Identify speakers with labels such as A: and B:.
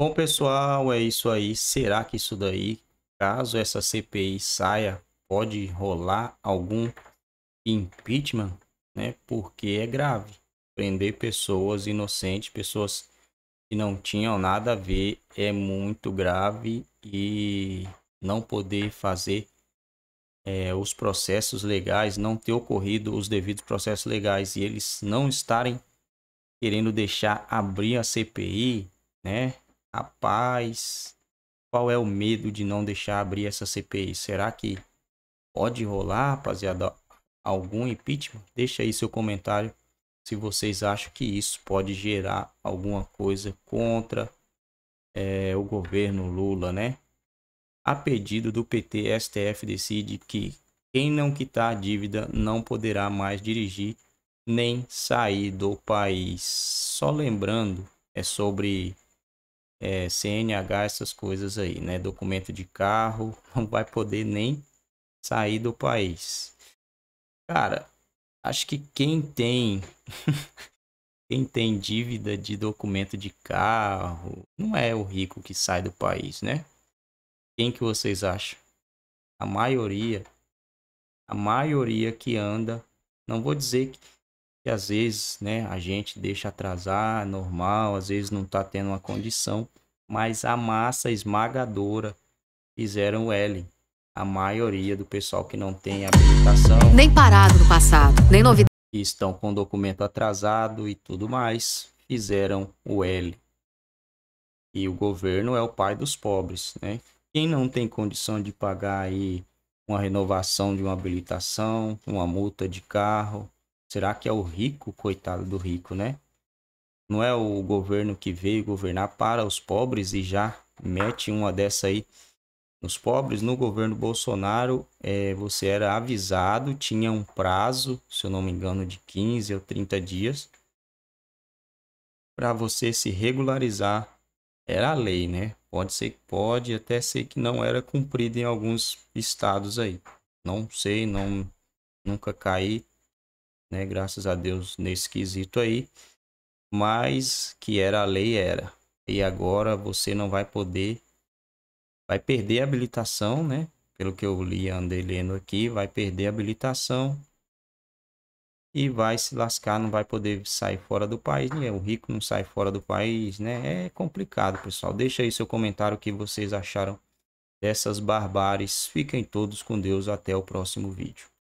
A: Bom, pessoal, é isso aí. Será que isso daí, caso essa CPI saia, pode rolar algum impeachment? Né? Porque é grave. Prender pessoas inocentes, pessoas que não tinham nada a ver, é muito grave e não poder fazer é, os processos legais, não ter ocorrido os devidos processos legais e eles não estarem querendo deixar abrir a CPI, né? Rapaz, qual é o medo de não deixar abrir essa CPI? Será que pode rolar, rapaziada, algum impeachment? Deixa aí seu comentário se vocês acham que isso pode gerar alguma coisa contra é, o governo Lula, né? A pedido do PT, STF decide que quem não quitar a dívida não poderá mais dirigir nem sair do país. Só lembrando, é sobre é, CNH, essas coisas aí, né? Documento de carro, não vai poder nem sair do país. Cara, acho que quem tem quem tem dívida de documento de carro, não é o rico que sai do país, né? Quem que vocês acham? A maioria, a maioria que anda, não vou dizer que que às vezes né, a gente deixa atrasar, é normal, às vezes não está tendo uma condição, mas a massa esmagadora fizeram o L. A maioria do pessoal que não tem habilitação. Nem parado no passado, nem novidade. Estão com documento atrasado e tudo mais, fizeram o L. E o governo é o pai dos pobres, né? Quem não tem condição de pagar aí uma renovação de uma habilitação, uma multa de carro, Será que é o rico, coitado do rico, né? Não é o governo que veio governar para os pobres e já mete uma dessa aí nos pobres. No governo Bolsonaro, é, você era avisado, tinha um prazo, se eu não me engano, de 15 ou 30 dias para você se regularizar. Era a lei, né? Pode ser, pode até ser que não era cumprida em alguns estados aí. Não sei, não nunca caí né? Graças a Deus nesse quesito aí. Mas que era a lei, era. E agora você não vai poder, vai perder a habilitação, né? Pelo que eu li, andei lendo aqui, vai perder a habilitação e vai se lascar, não vai poder sair fora do país, né? O rico não sai fora do país, né? É complicado, pessoal. Deixa aí seu comentário o que vocês acharam dessas barbáries. Fiquem todos com Deus até o próximo vídeo.